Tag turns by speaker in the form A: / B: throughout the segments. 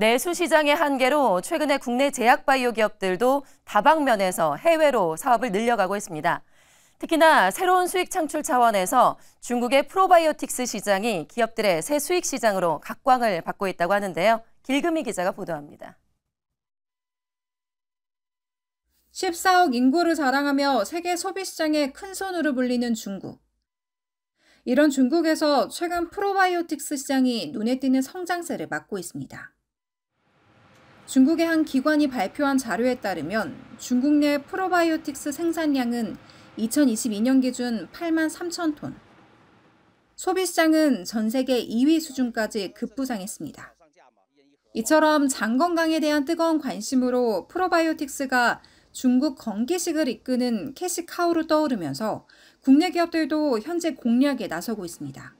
A: 내수 시장의 한계로 최근에 국내 제약 바이오 기업들도 다방면에서 해외로 사업을 늘려가고 있습니다. 특히나 새로운 수익 창출 차원에서 중국의 프로바이오틱스 시장이 기업들의 새 수익 시장으로 각광을 받고 있다고 하는데요. 길금희 기자가 보도합니다.
B: 14억 인구를 자랑하며 세계 소비 시장의 큰 손으로 불리는 중국. 이런 중국에서 최근 프로바이오틱스 시장이 눈에 띄는 성장세를 맞고 있습니다. 중국의 한 기관이 발표한 자료에 따르면 중국 내 프로바이오틱스 생산량은 2022년 기준 8만 3천 톤. 소비 시장은 전 세계 2위 수준까지 급부상했습니다. 이처럼 장 건강에 대한 뜨거운 관심으로 프로바이오틱스가 중국 건기식을 이끄는 캐시카우로 떠오르면서 국내 기업들도 현재 공략에 나서고 있습니다.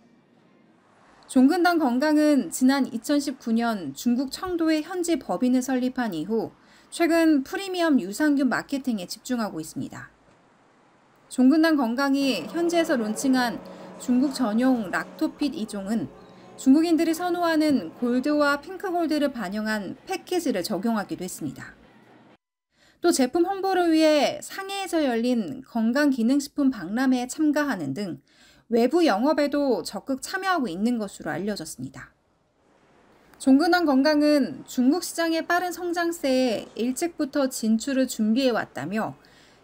B: 종근당 건강은 지난 2019년 중국 청도에 현지 법인을 설립한 이후 최근 프리미엄 유산균 마케팅에 집중하고 있습니다. 종근당 건강이 현지에서 론칭한 중국 전용 락토핏 2종은 중국인들이 선호하는 골드와 핑크골드를 반영한 패키지를 적용하기도 했습니다. 또 제품 홍보를 위해 상해에서 열린 건강기능식품 박람회에 참가하는 등 외부 영업에도 적극 참여하고 있는 것으로 알려졌습니다. 종근원 건강은 중국 시장의 빠른 성장세에 일찍부터 진출을 준비해 왔다며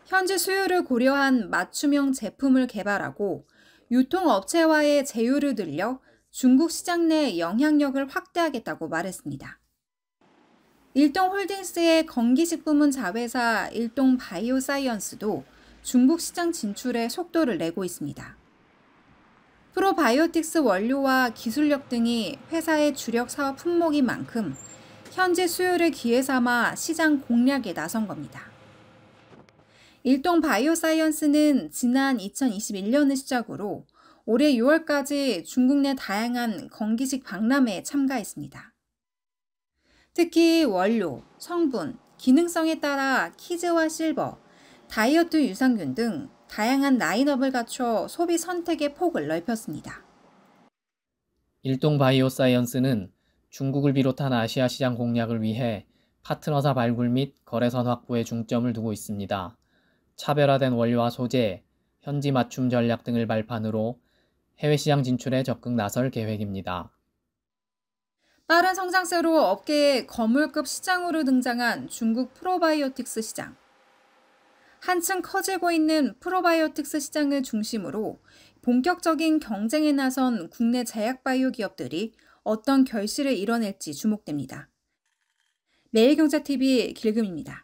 B: 현재 수요를 고려한 맞춤형 제품을 개발하고 유통업체와의 제휴를 늘려 중국 시장 내 영향력을 확대하겠다고 말했습니다. 일동홀딩스의 건기식부문 자회사 일동바이오사이언스도 중국 시장 진출에 속도를 내고 있습니다. 프로바이오틱스 원료와 기술력 등이 회사의 주력 사업 품목인 만큼 현재 수요를 기회 삼아 시장 공략에 나선 겁니다. 일동 바이오사이언스는 지난 2021년을 시작으로 올해 6월까지 중국 내 다양한 건기식 박람회에 참가했습니다. 특히 원료, 성분, 기능성에 따라 키즈와 실버, 다이어트 유산균 등 다양한 라인업을 갖춰 소비 선택의 폭을 넓혔습니다.
C: 일동 바이오사이언스는 중국을 비롯한 아시아 시장 공략을 위해 파트너사 발굴 및 거래선 확보에 중점을 두고 있습니다. 차별화된 원료와 소재, 현지 맞춤 전략 등을 발판으로 해외 시장 진출에 적극 나설 계획입니다.
B: 빠른 성장세로 업계의 거물급 시장으로 등장한 중국 프로바이오틱스 시장. 한층 커지고 있는 프로바이오틱스 시장을 중심으로 본격적인 경쟁에 나선 국내 제약 바이오 기업들이 어떤 결실을 이뤄낼지 주목됩니다. 매일경제TV 길금입니다.